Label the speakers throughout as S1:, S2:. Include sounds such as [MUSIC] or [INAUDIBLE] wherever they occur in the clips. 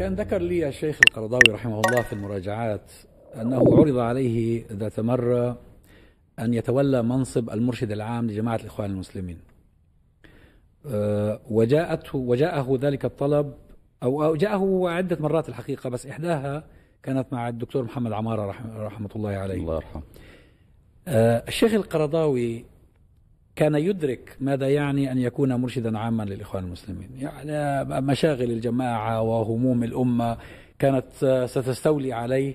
S1: كان ذكر لي الشيخ القرضاوي رحمه الله في المراجعات أنه عرض عليه ذات مرة أن يتولى منصب المرشد العام لجماعة الإخوان المسلمين أه، وجاءته وجاءه ذلك الطلب أو جاءه عدة مرات الحقيقة بس إحداها كانت مع الدكتور محمد عمارة رحمة الله عليه الله يرحمه أه، الشيخ القرضاوي كان يدرك ماذا يعني أن يكون مرشدا عاما للإخوان المسلمين يعني مشاغل الجماعة وهموم الأمة كانت ستستولي عليه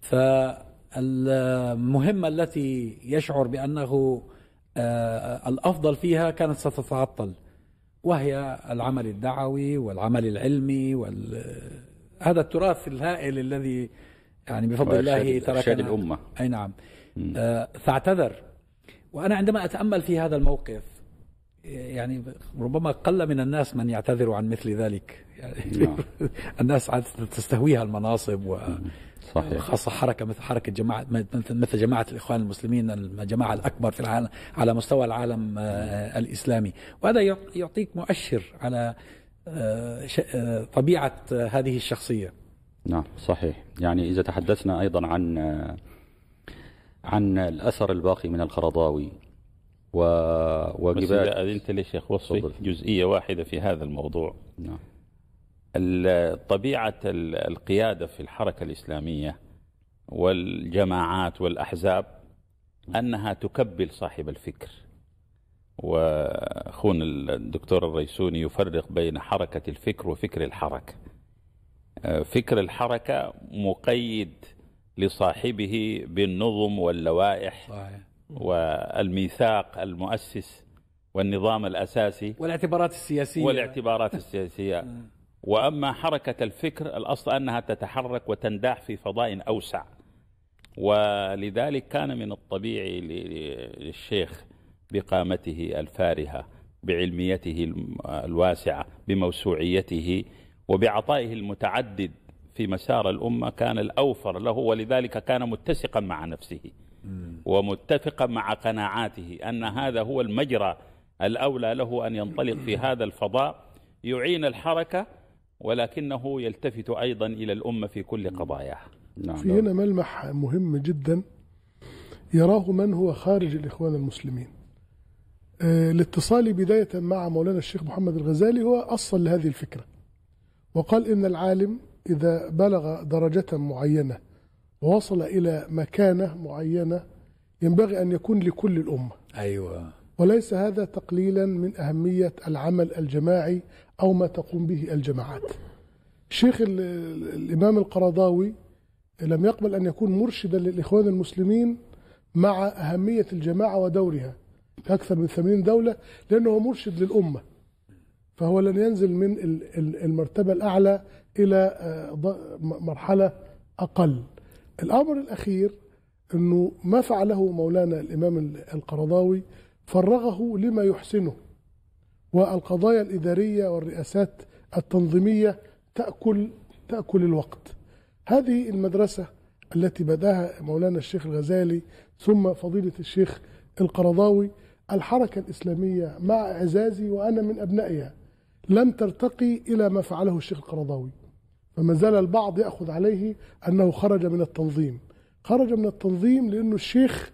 S1: فالمهمة التي يشعر بأنه آه، الأفضل فيها كانت ستتعطل وهي العمل الدعوي والعمل العلمي وال... هذا التراث الهائل الذي يعني بفضل الله تركنا الأمة أي نعم فاعتذر وأنا عندما أتأمل في هذا الموقف يعني ربما قل من الناس من يعتذر عن مثل ذلك يعني [LAUGHS] الناس عادة تستهويها المناصب و صحيح. خاصة حركة مثل حركة جماعة مثل جماعة الإخوان المسلمين الجماعة الأكبر في العالم على مستوى العالم آه، الإسلامي وهذا يعطيك مؤشر على آه، آه، طبيعة هذه الشخصية
S2: نعم صحيح يعني إذا تحدثنا أيضا عن عن الأثر الباقي من الخرضاوي و بس أذنت
S3: لي شيخ وصفي جزئية واحدة في هذا الموضوع نعم طبيعة القيادة في الحركة الإسلامية والجماعات والأحزاب أنها تكبل صاحب الفكر وأخونا الدكتور الريسوني يفرق بين حركة الفكر وفكر الحركة آه، فكر الحركة مقيد لصاحبه بالنظم واللوائح صحيح. والميثاق المؤسس والنظام الأساسي والاعتبارات السياسية والاعتبارات [LAUGHS] السياسية وأما حركة الفكر الأصل أنها تتحرك وتنداح في فضاء أوسع ولذلك كان من الطبيعي للشيخ بقامته الفارهة بعلميته الواسعة بموسوعيته وبعطائه المتعدد في مسار الأمة كان الأوفر له ولذلك كان متسقا مع نفسه ومتفقا مع قناعاته أن هذا هو المجرى الأولى له أن ينطلق في هذا الفضاء يعين الحركة ولكنه يلتفت أيضا إلى الأمة في كل قضاياها نعم في
S4: هنا ملمح مهم جدا يراه من هو خارج الإخوان المسلمين آه، الاتصال بداية مع مولانا الشيخ محمد الغزالي هو أصل لهذه الفكرة وقال إن العالم إذا بلغ درجة معينة ووصل إلى مكانة معينة ينبغي أن يكون لكل الأمة أيوة وليس هذا تقليلا من أهمية العمل الجماعي أو ما تقوم به الجماعات شيخ الإمام القرضاوي لم يقبل أن يكون مرشدا للإخوان المسلمين مع أهمية الجماعة ودورها في أكثر من 80 دولة لأنه مرشد للأمة فهو لن ينزل من المرتبة الأعلى الى آه، مرحله اقل الامر الاخير انه ما فعله مولانا الامام القرضاوي فرغه لما يحسنه والقضايا الاداريه والرئاسات التنظيميه تاكل تاكل الوقت هذه المدرسه التي بداها مولانا الشيخ الغزالي ثم فضيله الشيخ القرضاوي الحركه الاسلاميه مع اعزازي وانا من ابنائها لم ترتقي الى ما فعله الشيخ القرضاوي فما زال البعض يأخذ عليه أنه خرج من التنظيم خرج من التنظيم لأنه الشيخ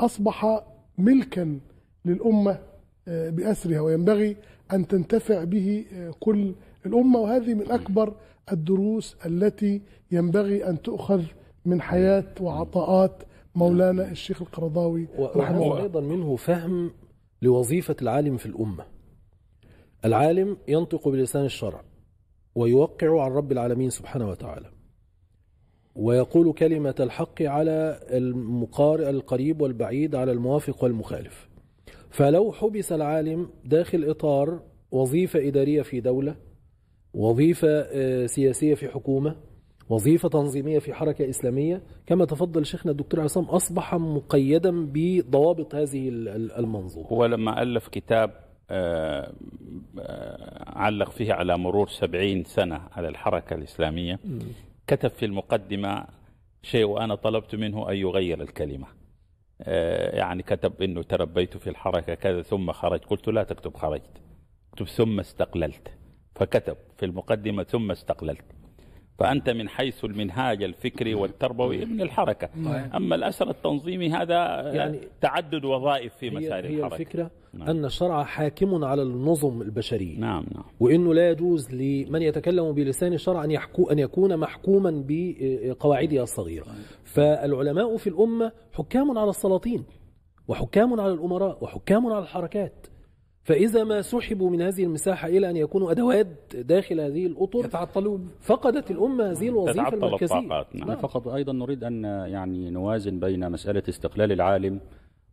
S4: أصبح ملكا للأمة آه، بأسرها وينبغي أن تنتفع به آه، كل الأمة وهذه من أكبر الدروس التي ينبغي أن تؤخذ من حياة وعطاءات مولانا الشيخ القرضاوي رحمه الله أيضا منه فهم
S5: لوظيفة العالم في الأمة العالم ينطق بلسان الشرع ويوقع عن رب العالمين سبحانه وتعالى ويقول كلمة الحق على المقارئ القريب والبعيد على الموافق والمخالف فلو حبس العالم داخل إطار وظيفة إدارية في دولة وظيفة آه، سياسية في حكومة وظيفة تنظيمية في حركة إسلامية كما تفضل شيخنا الدكتور عصام أصبح مقيدا بضوابط هذه المنظومة
S3: هو لما ألف كتاب آه، آه، علق فيه على مرور سبعين سنة على الحركة الإسلامية كتب في المقدمة شيء وأنا طلبت منه أن يغير الكلمة آه، يعني كتب أنه تربيت في الحركة كذا ثم خرجت قلت لا تكتب خرجت اكتب ثم استقللت فكتب في المقدمة ثم استقللت فأنت من حيث المنهاج الفكري والتربوي من الحركة أما الأثر التنظيمي هذا آه، يعني تعدد وظائف في مسار هي الحركة هي
S5: الفكرة نعم. أن الشرع حاكم على النظم البشرية نعم نعم وأنه لا يجوز لمن يتكلم بلسان الشرع أن, يحكو أن يكون محكوما بقواعده الصغيرة فالعلماء في الأمة حكام على السلاطين وحكام على الأمراء وحكام على الحركات فإذا ما سحبوا من هذه المساحة إلى أن يكونوا أدوات داخل هذه الأطر يتعطلون فقدت الأمة هذه الوظيفة المركزية الطاقات نعم. نعم.
S2: فقط أيضا نريد أن يعني نوازن بين مسألة استقلال العالم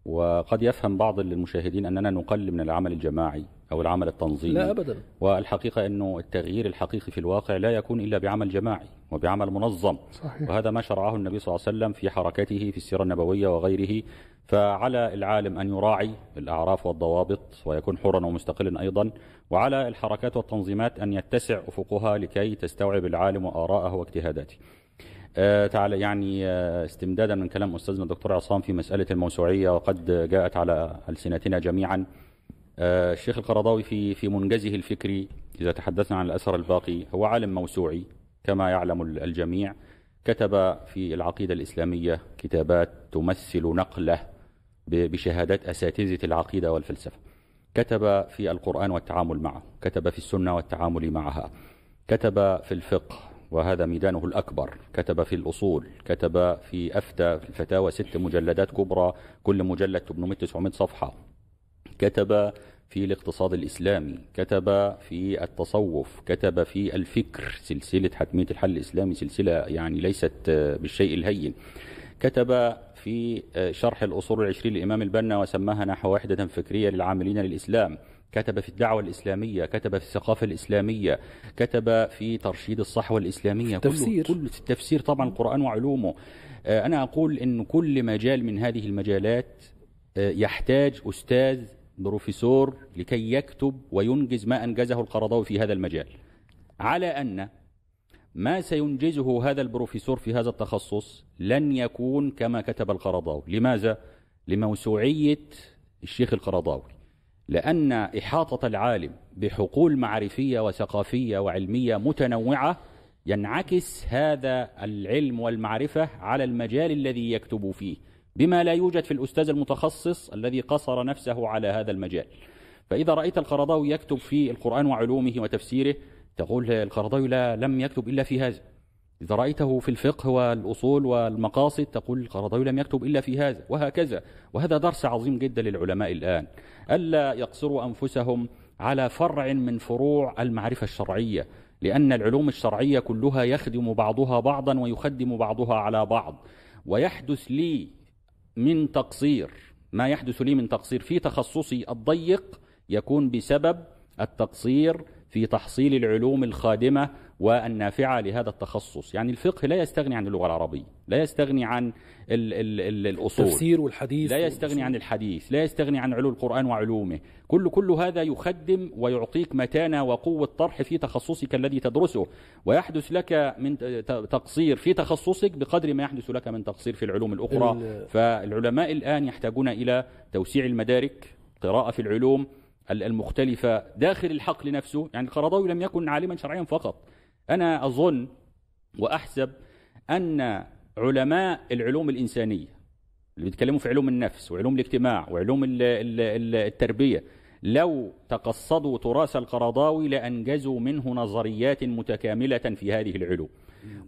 S2: وقد يفهم بعض المشاهدين أننا نقلل من العمل الجماعي أو العمل التنظيمي لا أبدا والحقيقة أنه التغيير الحقيقي في الواقع لا يكون إلا بعمل جماعي وبعمل منظم صحيح. وهذا ما شرعه النبي صلى الله عليه وسلم في حركته في السيرة النبوية وغيره فعلى العالم أن يراعي الأعراف والضوابط ويكون حرا ومستقلا أيضا وعلى الحركات والتنظيمات أن يتسع أفقها لكي تستوعب العالم وآراءه واجتهاداته آه، تعالى يعني آه، استمدادا من كلام أستاذنا الدكتور عصام في مسألة الموسوعية وقد جاءت على ألسنتنا جميعا آه، الشيخ القرضاوي في في منجزه الفكري إذا تحدثنا عن الأثر الباقي هو عالم موسوعي كما يعلم الجميع كتب في العقيدة الإسلامية كتابات تمثل نقله بشهادات أساتذة العقيدة والفلسفة كتب في القرآن والتعامل معه كتب في السنة والتعامل معها كتب في الفقه وهذا ميدانه الأكبر كتب في الأصول كتب في أفتى في الفتاوى ست مجلدات كبرى كل مجلد 800-900 صفحة كتب في الاقتصاد الإسلامي كتب في التصوف كتب في الفكر سلسلة حتمية الحل الإسلامي سلسلة يعني ليست بالشيء الهين كتب في آه، شرح الأصول العشرين للإمام البنا وسماها نحو وحدة فكرية للعاملين للإسلام كتب في الدعوة الإسلامية كتب في الثقافة الإسلامية كتب في ترشيد الصحوة الإسلامية التفسير كل, كل في التفسير طبعا القرآن وعلومه آه، أنا أقول أن كل مجال من هذه المجالات آه، يحتاج أستاذ بروفيسور لكي يكتب وينجز ما أنجزه القرضاوي في هذا المجال على أن ما سينجزه هذا البروفيسور في هذا التخصص لن يكون كما كتب القرضاوي لماذا؟ لموسوعية الشيخ القرضاوي لأن إحاطة العالم بحقول معرفية وثقافية وعلمية متنوعة ينعكس هذا العلم والمعرفة على المجال الذي يكتب فيه بما لا يوجد في الأستاذ المتخصص الذي قصر نفسه على هذا المجال فإذا رأيت القرضاوي يكتب في القرآن وعلومه وتفسيره تقول القرضاوي لا لم يكتب إلا في هذا إذا رأيته في الفقه والأصول والمقاصد تقول القرضاوي لم يكتب إلا في هذا وهكذا وهذا درس عظيم جدا للعلماء الآن ألا يقصروا أنفسهم على فرع من فروع المعرفة الشرعية لأن العلوم الشرعية كلها يخدم بعضها بعضا ويخدم بعضها على بعض ويحدث لي من تقصير ما يحدث لي من تقصير في تخصصي الضيق يكون بسبب التقصير في تحصيل العلوم الخادمة والنافعة لهذا التخصص يعني الفقه لا يستغني عن اللغة العربية لا يستغني عن الـ الـ الـ الأصول التفسير والحديث لا يستغني والأصول. عن الحديث لا يستغني عن علو القرآن وعلومه كل كل هذا يخدم ويعطيك متانة وقوة طرح في تخصصك الذي تدرسه ويحدث لك من تقصير في تخصصك بقدر ما يحدث لك من تقصير في العلوم الأخرى فالعلماء الآن يحتاجون إلى توسيع المدارك قراءة في العلوم المختلفة داخل الحقل نفسه يعني القرضاوي لم يكن عالما شرعيا فقط أنا أظن وأحسب أن علماء العلوم الإنسانية اللي بيتكلموا في علوم النفس وعلوم الاجتماع وعلوم التربية لو تقصدوا تراث القرضاوي لأنجزوا منه نظريات متكاملة في هذه العلوم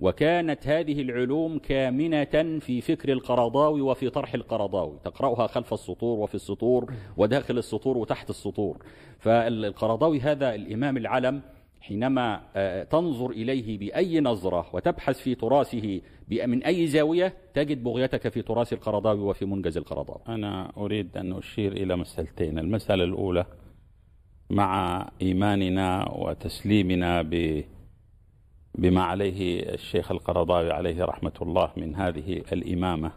S2: وكانت هذه العلوم كامنة في فكر القرضاوي وفي طرح القرضاوي تقرأها خلف السطور وفي السطور وداخل السطور وتحت السطور فالقرضاوي هذا الإمام العلم حينما آه، تنظر إليه بأي نظرة وتبحث في تراثه من أي زاوية تجد بغيتك في تراث القرضاوي وفي منجز القرضاوي أنا أريد أن أشير إلى مسألتين
S3: المسألة الأولى مع إيماننا وتسليمنا ب بما عليه الشيخ القرضاوي عليه رحمة الله من هذه الإمامة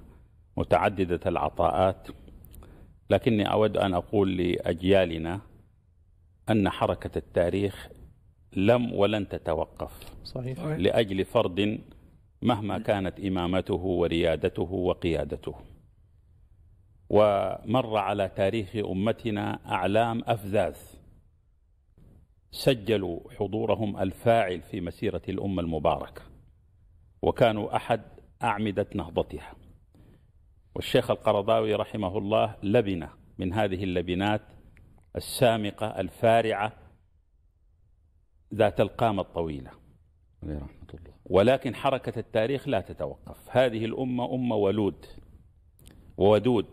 S3: متعددة العطاءات لكني أود أن أقول لأجيالنا أن حركة التاريخ لم ولن تتوقف صحيح لأجل فرد مهما كانت إمامته وريادته وقيادته ومر على تاريخ أمتنا أعلام أفذاذ سجلوا حضورهم الفاعل في مسيرة الأمة المباركة وكانوا أحد أعمدة نهضتها والشيخ القرضاوي رحمه الله لبنة من هذه اللبنات السامقة الفارعة ذات القامة الطويلة عليه رحمة الله ولكن حركة التاريخ لا تتوقف هذه الأمة أمة ولود وودود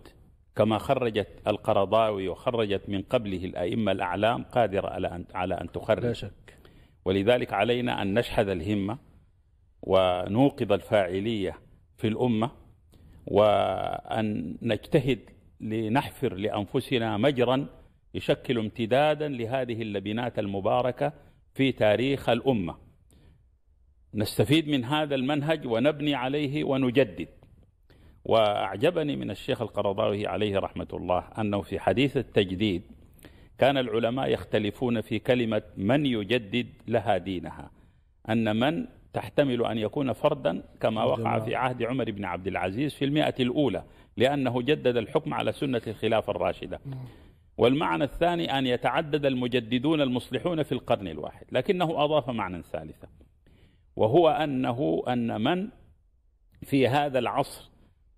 S3: كما خرجت القرضاوي وخرجت من قبله الأئمة الأعلام قادرة على أن على أن تخرج لا شك ولذلك علينا أن نشحذ الهمة ونوقظ الفاعلية في الأمة وأن نجتهد لنحفر لأنفسنا مجرا يشكل امتدادا لهذه اللبنات المباركة في تاريخ الأمة نستفيد من هذا المنهج ونبني عليه ونجدد وأعجبني من الشيخ القرضاوي عليه رحمة الله أنه في حديث التجديد كان العلماء يختلفون في كلمة من يجدد لها دينها أن من تحتمل أن يكون فردا كما نعم، وقع في عهد عمر بن عبد العزيز في المئة الأولى لأنه جدد الحكم على سنة الخلافة الراشدة نعم. والمعنى الثاني أن يتعدد المجددون المصلحون في القرن الواحد لكنه أضاف معنى ثالثا وهو أنه أن من في هذا العصر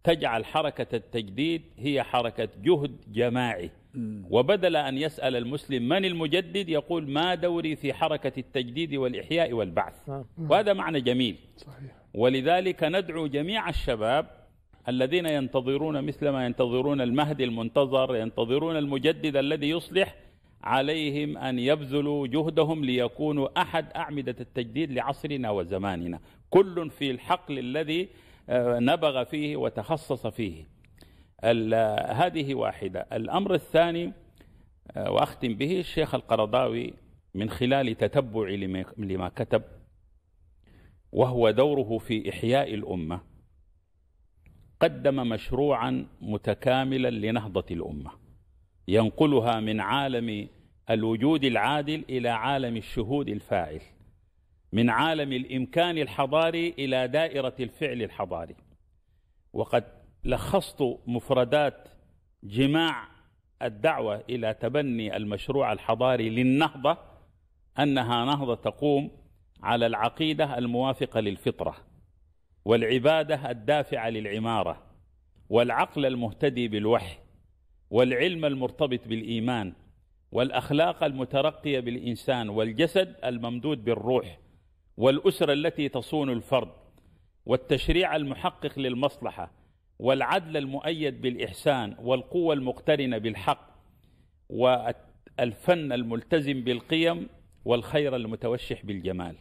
S3: تجعل حركة التجديد هي حركة جهد جماعي وبدل أن يسأل المسلم من المجدد يقول ما دوري في حركة التجديد والإحياء والبعث آه. وهذا معنى جميل ولذلك ندعو جميع الشباب الذين ينتظرون مثلما ينتظرون المهدي المنتظر ينتظرون المجدد الذي يصلح عليهم أن يبذلوا جهدهم ليكونوا أحد أعمدة التجديد لعصرنا وزماننا كل في الحقل الذي آه، نبغ فيه وتخصص فيه هذه واحدة الأمر الثاني آه، وأختم به الشيخ القرضاوي من خلال تتبعي لما كتب وهو دوره في إحياء الأمة قدم مشروعا متكاملا لنهضة الأمة ينقلها من عالم الوجود العادل إلى عالم الشهود الفاعل من عالم الإمكان الحضاري إلى دائرة الفعل الحضاري وقد لخصت مفردات جماع الدعوة إلى تبني المشروع الحضاري للنهضة أنها نهضة تقوم على العقيدة الموافقة للفطرة والعبادة الدافعة للعمارة والعقل المهتدي بالوحي والعلم المرتبط بالإيمان والأخلاق المترقية بالإنسان والجسد الممدود بالروح والأسرة التي تصون الفرد والتشريع المحقق للمصلحة والعدل المؤيد بالإحسان والقوة المقترنة بالحق والفن الملتزم بالقيم والخير المتوشح بالجمال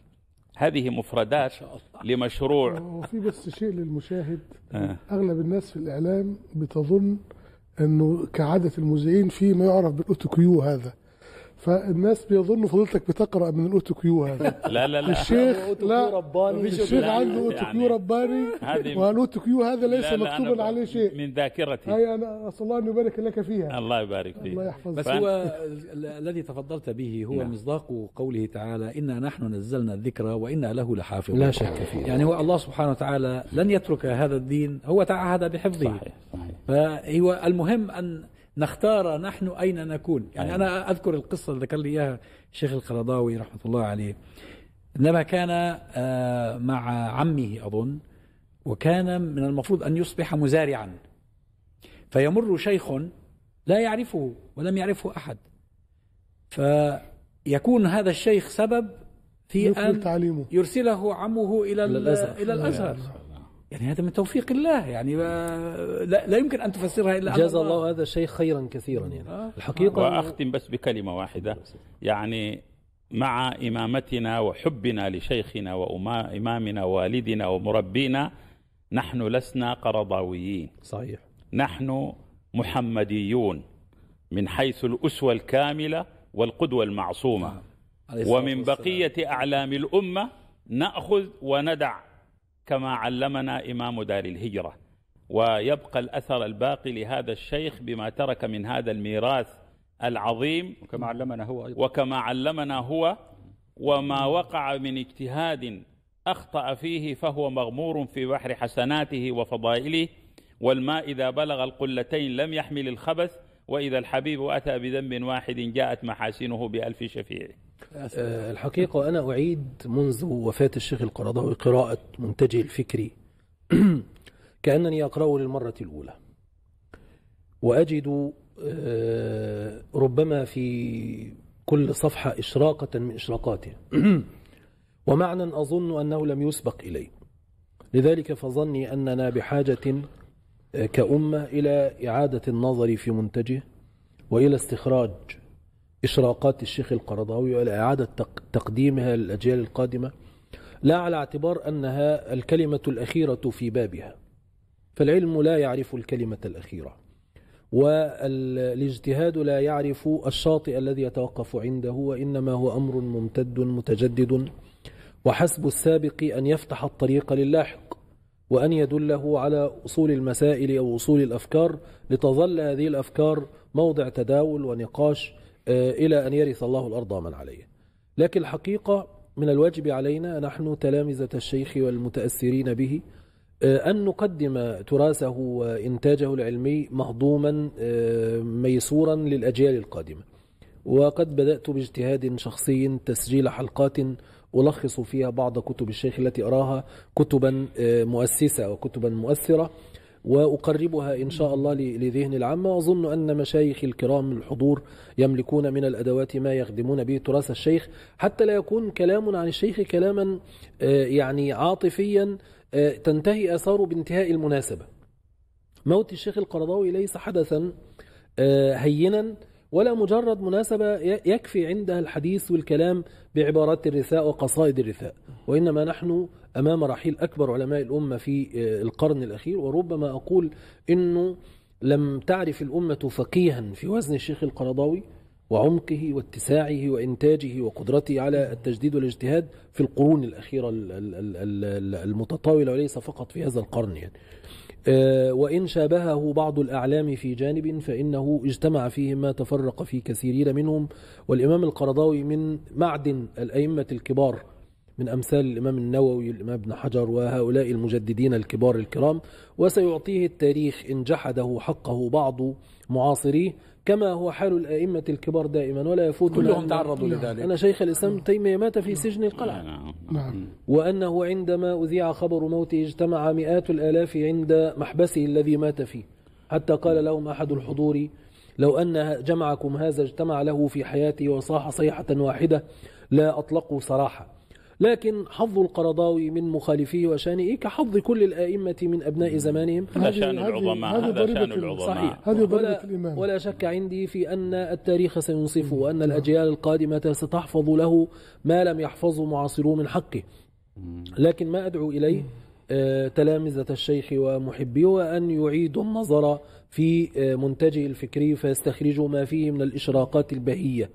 S3: هذه مفردات لمشروع
S4: وفي بس شيء للمشاهد آه. اغلب الناس في الاعلام بتظن انه كعاده المذيعين في ما يعرف بالاوتوكيو هذا فالناس بيظنوا فضيلتك بتقرا من الاوتو كيو هذا [LAUGHS]
S3: لا لا لا الشيخ لا رباني الشيخ عنده اوتو كيو
S4: رباني والاوتو كيو هذا ليس مكتوبا عليه شيء من ذاكرتي هاي انا اسال الله ان يبارك لك فيها الله يبارك فيك الله يحفظك بس هو
S1: الذي تفضلت به هو نعم. مصداق قوله تعالى انا نحن نزلنا الذكر وانا له لحافظ لا شك فيه يعني هو الله سبحانه وتعالى لن يترك هذا الدين هو تعهد بحفظه صحيح صحيح فهو المهم ان نختار نحن أين نكون يعني أيوة. أنا أذكر القصة اللي ذكر لي إياها الشيخ القرضاوي رحمة الله عليه عندما كان آه، مع عمه أظن وكان من المفروض أن يصبح مزارعا فيمر شيخ لا يعرفه ولم يعرفه أحد فيكون هذا الشيخ سبب في أن تعليمه. يرسله عمه إلى الأزهر, إلى الأزهر. يعني هذا من توفيق الله يعني
S5: آه، لا, لا يمكن أن تفسرها إلا جزا الله, هذا الشيخ خيرا كثيرا يعني آه الحقيقة آه.
S3: وأختم بس بكلمة واحدة يعني مع إمامتنا وحبنا لشيخنا وإمامنا والدنا ومربينا نحن لسنا قرضاويين صحيح نحن محمديون من حيث الأسوة الكاملة والقدوة المعصومة آه. ومن بقية أعلام الأمة نأخذ وندع كما علمنا إمام دار الهجرة ويبقى الأثر الباقي لهذا الشيخ بما ترك من هذا الميراث العظيم وكما علمنا هو أيضا وكما علمنا هو وما وقع من اجتهاد أخطأ فيه فهو مغمور في بحر حسناته وفضائله والماء إذا بلغ القلتين لم يحمل الخبث وإذا الحبيب أتى بذنب واحد جاءت محاسنه بألف شفيع
S5: آه، الحقيقة أنا أعيد منذ وفاة الشيخ القرضاوي قراءة منتجه الفكري [CLEARS THROAT] كأنني أقرأه للمرة الأولى وأجد آه، ربما في كل صفحة إشراقة من إشراقاته [CLEARS THROAT] ومعنى أظن أنه لم يسبق إليه لذلك فظني أننا بحاجة آه، كأمة إلى إعادة النظر في منتجه وإلى استخراج إشراقات الشيخ القرضاوي وإلى إعادة تقديمها للأجيال القادمة لا على اعتبار أنها الكلمة الأخيرة في بابها فالعلم لا يعرف الكلمة الأخيرة والاجتهاد لا يعرف الشاطئ الذي يتوقف عنده وإنما هو أمر ممتد متجدد وحسب السابق أن يفتح الطريق للاحق وأن يدله على أصول المسائل أو أصول الأفكار لتظل هذه الأفكار موضع تداول ونقاش آه، إلى أن يرث الله الأرض من عليه لكن الحقيقة من الواجب علينا نحن تلامذة الشيخ والمتأثرين به آه، أن نقدم تراثه وإنتاجه العلمي مهضوما آه، ميسورا للأجيال القادمة وقد بدأت باجتهاد شخصي تسجيل حلقات ألخص فيها بعض كتب الشيخ التي أراها كتبا مؤسسة وكتبا مؤثرة وأقربها إن شاء الله لذهن العامة وأظن أن مشايخ الكرام الحضور يملكون من الأدوات ما يخدمون به تراث الشيخ حتى لا يكون كلام عن الشيخ كلاما آه، يعني عاطفيا آه، تنتهي آثاره بانتهاء المناسبة موت الشيخ القرضاوي ليس حدثا آه، هينا ولا مجرد مناسبة يكفي عندها الحديث والكلام بعبارات الرثاء وقصائد الرثاء وإنما نحن أمام رحيل أكبر علماء الأمة في آه، القرن الأخير وربما أقول أنه لم تعرف الأمة فقيها في وزن الشيخ القرضاوي وعمقه واتساعه وإنتاجه وقدرته على التجديد والاجتهاد في القرون الأخيرة المتطاولة وليس فقط في هذا القرن يعني آه، وإن شابهه بعض الأعلام في جانب فإنه اجتمع فيه ما تفرق في كثيرين منهم والإمام القرضاوي من معدن الأئمة الكبار من أمثال الإمام النووي والإمام ابن حجر وهؤلاء المجددين الكبار الكرام وسيعطيه التاريخ إن جحده حقه بعض معاصريه كما هو حال الأئمة الكبار دائما ولا يفوت كلهم تعرضوا لذلك أن شيخ الإسلام تيمية مات في سجن القلعة نعم. نعم وأنه عندما أذيع خبر موته اجتمع مئات الآلاف عند محبسه الذي مات فيه حتى قال لهم أحد الحضور لو أن جمعكم هذا اجتمع له في حياتي وصاح صيحة واحدة لا أطلقوا صراحة لكن حظ القرضاوي من مخالفيه وشانئه كحظ كل الائمه من ابناء زمانهم هذا شان العظماء هذا شان العظماء هذه ولا, الإمام. ولا شك عندي في ان التاريخ سينصفه وان نعم. الاجيال القادمه ستحفظ له ما لم يحفظه معاصروه من حقه لكن ما ادعو اليه آه، تلامذة الشيخ ومحبيه وأن يعيدوا النظر في آه، منتجه الفكري فيستخرجوا ما فيه من الإشراقات البهية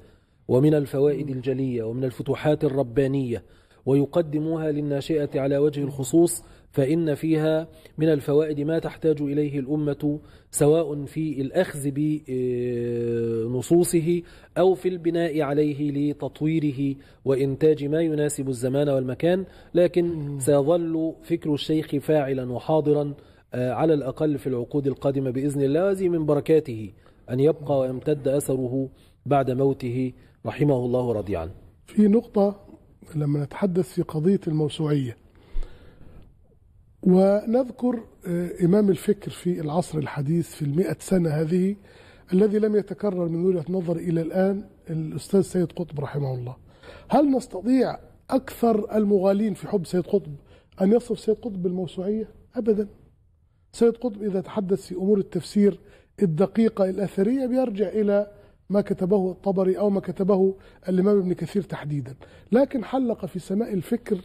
S5: ومن الفوائد الجلية ومن الفتوحات الربانية ويقدموها للناشئة على وجه الخصوص فإن فيها من الفوائد ما تحتاج إليه الأمة سواء في الأخذ بنصوصه أو في البناء عليه لتطويره وإنتاج ما يناسب الزمان والمكان لكن سيظل فكر الشيخ فاعلا وحاضرا آه، على الأقل في العقود القادمة بإذن الله وزي من بركاته أن يبقى ويمتد أثره بعد موته رحمه الله رضي عنه
S4: في نقطة لما نتحدث في قضية الموسوعية ونذكر آه، إمام الفكر في العصر الحديث في المئة سنة هذه الذي لم يتكرر من وجهة نظر إلى الآن الأستاذ سيد قطب رحمه الله هل نستطيع أكثر المغالين في حب سيد قطب أن يصف سيد قطب بالموسوعية؟ أبدا سيد قطب إذا تحدث في أمور التفسير الدقيقة الأثرية بيرجع إلى ما كتبه الطبري أو ما كتبه الإمام ابن كثير تحديدا لكن حلق في سماء الفكر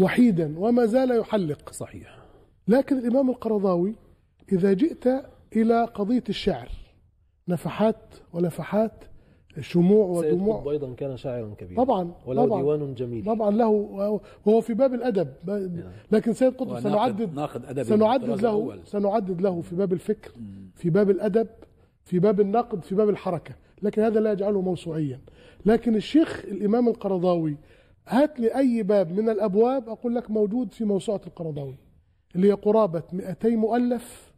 S4: وحيدا وما زال يحلق صحيح لكن الإمام القرضاوي إذا جئت إلى قضية الشعر نفحات ولفحات شموع ودموع أيضا كان شاعرا كبيرا طبعا وله طبعا ديوان جميل طبعا له وهو في باب الأدب نعم. لكن سيد قطب سنعدد أدب سنعدد له سنعدد له في باب الفكر في باب الأدب في باب النقد في باب الحركة لكن هذا لا يجعله موسوعيا لكن الشيخ الإمام القرضاوي هات لي أي باب من الأبواب أقول لك موجود في موسوعة القرضاوي اللي هي قرابة 200 مؤلف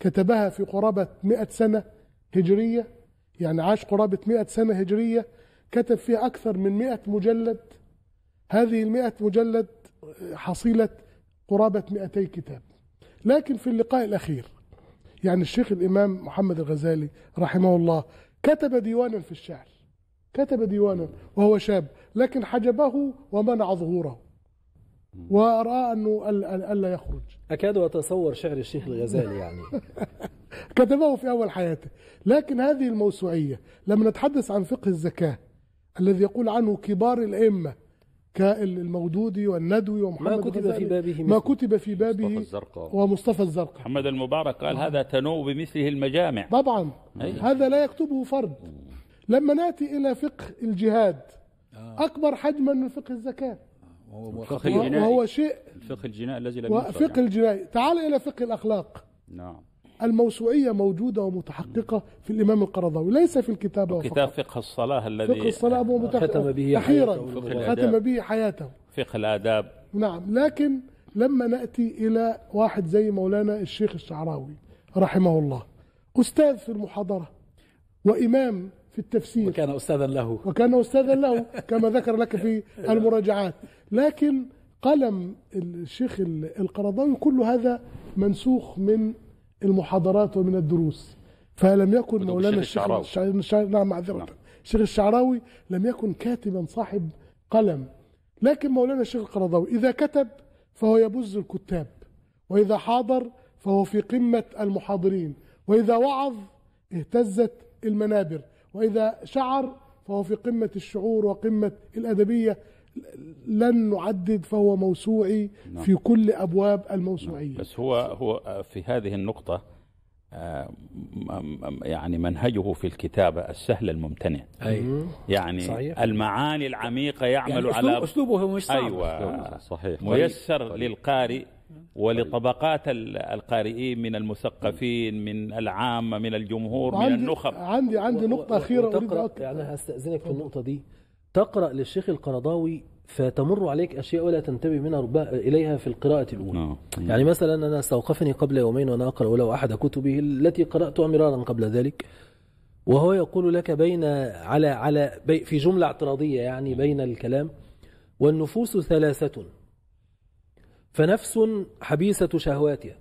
S4: كتبها في قرابة 100 سنة هجرية يعني عاش قرابة 100 سنة هجرية كتب فيها أكثر من 100 مجلد هذه ال 100 مجلد حصيلة قرابة 200 كتاب لكن في اللقاء الأخير يعني الشيخ الإمام محمد الغزالي رحمه الله كتب ديوانا في الشعر كتب ديوانا وهو شاب لكن حجبه ومنع ظهوره ورأى أنه ألا يخرج
S5: أكاد أتصور شعر الشيخ الغزالي
S4: يعني [LAUGHS] كتبه في أول حياته لكن هذه الموسوعية لما نتحدث عن فقه الزكاة الذي يقول عنه كبار الأئمة المودودي والندوي ومحمد ما كتب في بابه ما كتب في بابه مصطفى الزرقاء ومصطفى الزرقاء
S3: محمد المبارك قال نعم. هذا تنوء بمثله المجامع
S4: طبعا هذا لا يكتبه فرد لما ناتي الى فقه الجهاد آه. اكبر حجما من فقه الزكاه
S2: وهو شيء الفقه الجنائي الذي لم فقه
S4: الجنائي تعال الى فقه الاخلاق نعم الموسوعية موجودة ومتحققة في الإمام القرضاوي ليس في الكتابة وفقط
S2: كتاب فقه
S3: الصلاة الذي فقه الصلاة هو متحقق ختم به أخيرا ختم
S4: به حياته
S3: فقه الآداب
S4: نعم لكن لما نأتي إلى واحد زي مولانا الشيخ الشعراوي رحمه الله أستاذ في المحاضرة وإمام في التفسير وكان
S1: أستاذا له
S4: وكان أستاذا له كما ذكر لك في [LAUGHS] المراجعات لكن قلم الشيخ القرضاوي كل هذا منسوخ من المحاضرات ومن الدروس فلم يكن مولانا الشيخ الشعراوي نعم معذرة نعم. الشيخ الشعراوي لم يكن كاتبا صاحب قلم لكن مولانا الشيخ القرضاوي إذا كتب فهو يبز الكتاب وإذا حاضر فهو في قمة المحاضرين وإذا وعظ اهتزت المنابر وإذا شعر فهو في قمة الشعور وقمة الأدبية لن نعدد فهو موسوعي نعم. في كل أبواب الموسوعية نعم.
S3: بس هو هو في هذه النقطة آه، يعني منهجه في الكتابة السهل الممتنع أي. يعني صحيح. المعاني العميقة يعمل يعني على أيوة. أسلوبه مش صعب أيوة صحيح طيب. ميسر طيب. للقارئ ولطبقات القارئين من المثقفين من العامة من الجمهور من النخب
S4: عندي عندي نقطة أخيرة أريد
S5: يعني هستأذنك في النقطة دي تقرأ للشيخ القرضاوي فتمر عليك أشياء ولا تنتبه منها ربما إليها في القراءة الأولى نعم. يعني مثلا أنا استوقفني قبل يومين وأنا أقرأ له أحد كتبه التي قرأتها مرارا قبل ذلك وهو يقول لك بين على على في جملة اعتراضية يعني بين الكلام والنفوس ثلاثة فنفس حبيسة شهواتها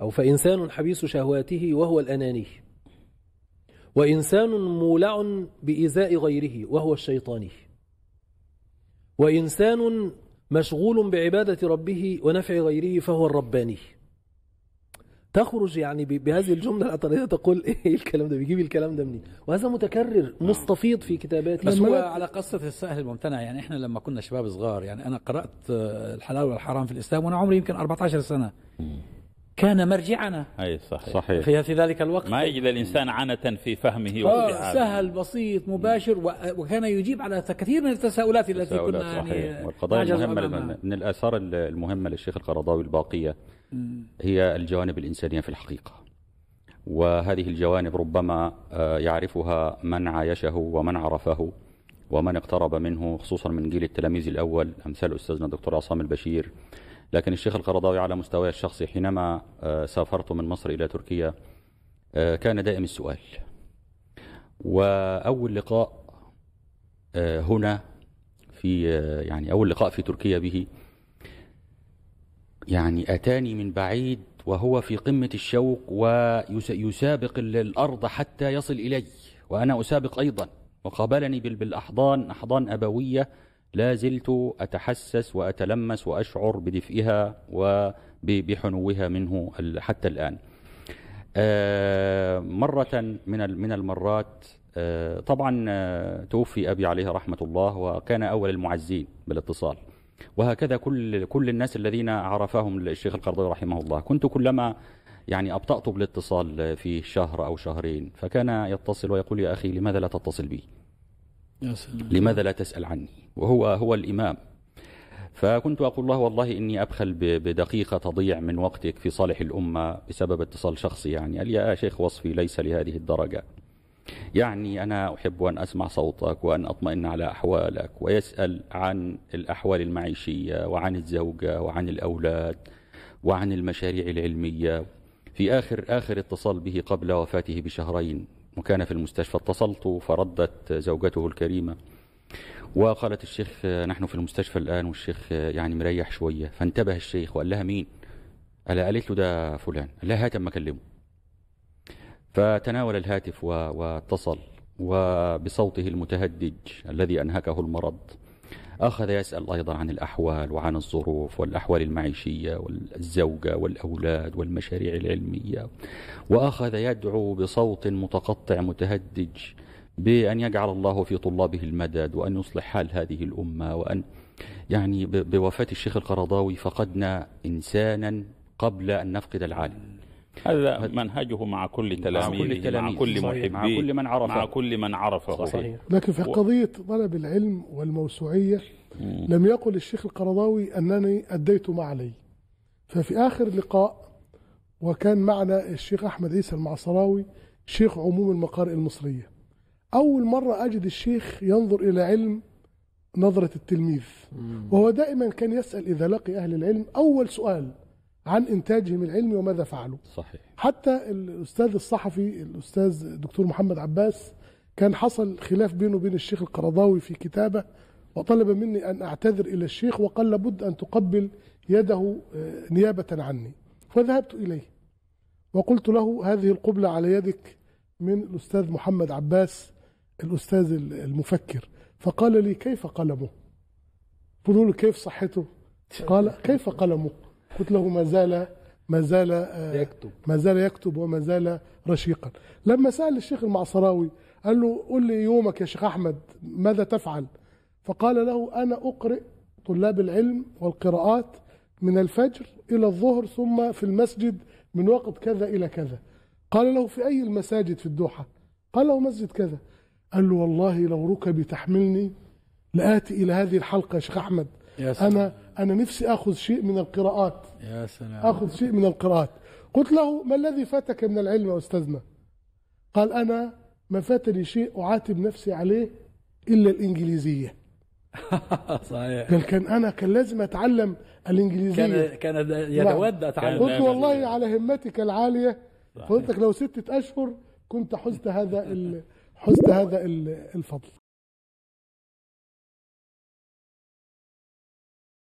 S5: أو فإنسان حبيس شهواته وهو الأناني وإنسان مولع بإزاء غيره وهو الشيطاني وإنسان مشغول بعبادة ربه ونفع غيره فهو الرباني تخرج يعني بهذه الجملة العطرية [LAUGHS] تقول إيه [LAUGHS] الكلام ده بيجيب الكلام ده منين وهذا متكرر نعم. مستفيض في كتاباتي بس هو على
S1: قصة السائل الممتنع يعني إحنا لما كنا شباب صغار يعني أنا قرأت آه، الحلال والحرام في الإسلام وأنا عمري يمكن 14 سنة كان مرجعنا
S3: أي صحيح, صحيح. في, في ذلك الوقت ما يجد الإنسان عنة في فهمه آه سهل
S1: بسيط مباشر وكان يجيب على كثير من التساؤلات التي كنا صحيح. يعني
S2: والقضايا المهمة من الآثار المهمة للشيخ القرضاوي الباقية هي الجوانب الإنسانية في الحقيقة وهذه الجوانب ربما آه، يعرفها من عايشه ومن عرفه ومن اقترب منه خصوصا من جيل التلاميذ الأول أمثال أستاذنا الدكتور عصام البشير لكن الشيخ القرضاوي على مستوى الشخصي حينما آه، سافرت من مصر إلى تركيا آه، كان دائم السؤال وأول لقاء آه، هنا في يعني أول لقاء في تركيا به يعني أتاني من بعيد وهو في قمة الشوق ويسابق الأرض حتى يصل إلي وأنا أسابق أيضا وقابلني بالأحضان أحضان أبوية لا زلت أتحسس وأتلمس وأشعر بدفئها وبحنوها منه حتى الآن آه، مرة من من المرات آه، طبعا آه، توفي أبي عليه رحمة الله وكان أول المعزين بالاتصال وهكذا كل كل الناس الذين عرفهم الشيخ القرضاوي رحمه الله كنت كلما يعني أبطأت بالاتصال في شهر أو شهرين فكان يتصل ويقول يا أخي لماذا لا تتصل بي لماذا لا تسأل عني وهو هو الإمام فكنت أقول له والله إني أبخل بدقيقة تضيع من وقتك في صالح الأمة بسبب اتصال شخصي يعني قال يا شيخ وصفي ليس لهذه الدرجة يعني أنا أحب أن أسمع صوتك وأن أطمئن على أحوالك ويسأل عن الأحوال المعيشية وعن الزوجة وعن الأولاد وعن المشاريع العلمية في آخر آخر اتصال به قبل وفاته بشهرين وكان في المستشفى اتصلت فردت زوجته الكريمة وقالت الشيخ نحن في المستشفى الآن والشيخ يعني مريح شوية فانتبه الشيخ وقال لها مين قال قالت له ده فلان قال لها هات أما أكلمه فتناول الهاتف واتصل وبصوته المتهدج الذي أنهكه المرض أخذ يسأل أيضا عن الأحوال وعن الظروف والأحوال المعيشية والزوجة والأولاد والمشاريع العلمية وأخذ يدعو بصوت متقطع متهدج بأن يجعل الله في طلابه المدد وأن يصلح حال هذه الأمة وأن يعني بوفاة الشيخ القرضاوي فقدنا إنسانا قبل أن نفقد العالم هذا منهجه مع كل تلاميذه مع كل محبيه مع كل من عرفه مع
S3: كل من عرفه صحيح. صحيح. لكن في
S4: قضية طلب العلم والموسوعية مم. لم يقل الشيخ القرضاوي أنني أديت ما علي ففي آخر لقاء وكان معنا الشيخ أحمد عيسى المعصراوي شيخ عموم المقارئ المصرية أول مرة أجد الشيخ ينظر إلى علم نظرة التلميذ مم. وهو دائما كان يسأل إذا لقي أهل العلم أول سؤال عن انتاجهم العلمي وماذا فعلوا صحيح حتى الاستاذ الصحفي الاستاذ الدكتور محمد عباس كان حصل خلاف بينه وبين الشيخ القرضاوي في كتابه وطلب مني ان اعتذر الى الشيخ وقال لابد ان تقبل يده آه، نيابه عني فذهبت اليه وقلت له هذه القبله على يدك من الاستاذ محمد عباس الاستاذ المفكر فقال لي كيف قلمه قلت له كيف صحته قال كيف قلمه قلت له ما زال ما زال آه، يكتب ما زال يكتب وما زال رشيقا لما سأل الشيخ المعصراوي قال له قل لي يومك يا شيخ أحمد ماذا تفعل فقال له أنا أقرئ طلاب العلم والقراءات من الفجر إلى الظهر ثم في المسجد من وقت كذا إلى كذا قال له في أي المساجد في الدوحة قال له مسجد كذا قال له والله لو ركبي تحملني لآتي إلى هذه الحلقة يا شيخ أحمد يا سلام. أنا أنا نفسي أخذ شيء من القراءات
S1: يا سلام أخذ
S4: شيء من القراءات قلت له ما الذي فاتك من العلم يا أستاذنا قال أنا ما فاتني شيء أعاتب نفسي عليه إلا الإنجليزية
S1: [LAUGHS] صحيح بل كان
S4: انا كان لازم اتعلم الانجليزيه كان كان
S1: نعم. يتودى اتعلم قلت
S4: والله على همتك العاليه قلت لو سته اشهر كنت حزت هذا حزت هذا الفضل